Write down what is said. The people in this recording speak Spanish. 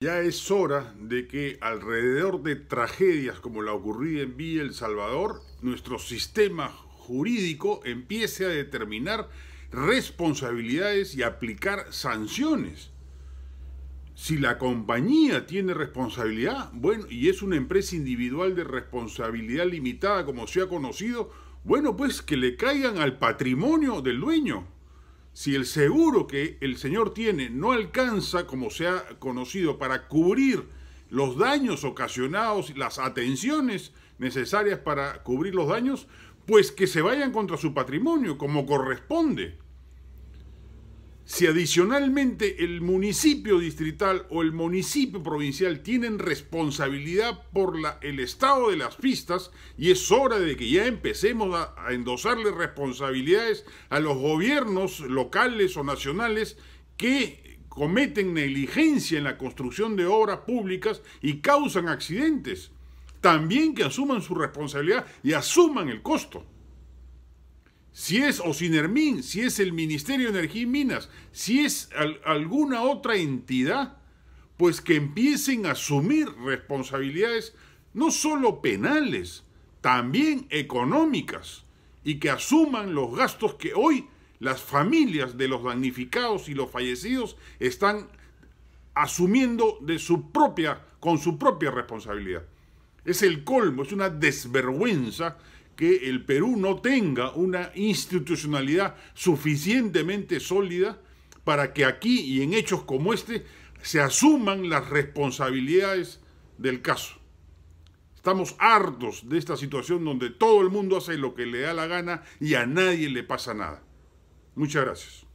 Ya es hora de que alrededor de tragedias como la ocurrida en Villa El Salvador, nuestro sistema jurídico empiece a determinar responsabilidades y aplicar sanciones. Si la compañía tiene responsabilidad, bueno, y es una empresa individual de responsabilidad limitada como se ha conocido, bueno, pues que le caigan al patrimonio del dueño si el seguro que el señor tiene no alcanza, como se ha conocido, para cubrir los daños ocasionados, las atenciones necesarias para cubrir los daños, pues que se vayan contra su patrimonio, como corresponde. Si adicionalmente el municipio distrital o el municipio provincial tienen responsabilidad por la, el estado de las pistas y es hora de que ya empecemos a, a endosarle responsabilidades a los gobiernos locales o nacionales que cometen negligencia en la construcción de obras públicas y causan accidentes. También que asuman su responsabilidad y asuman el costo si es o si es el Ministerio de Energía y Minas, si es alguna otra entidad, pues que empiecen a asumir responsabilidades no solo penales, también económicas, y que asuman los gastos que hoy las familias de los damnificados y los fallecidos están asumiendo de su propia, con su propia responsabilidad. Es el colmo, es una desvergüenza que el Perú no tenga una institucionalidad suficientemente sólida para que aquí y en hechos como este se asuman las responsabilidades del caso. Estamos hartos de esta situación donde todo el mundo hace lo que le da la gana y a nadie le pasa nada. Muchas gracias.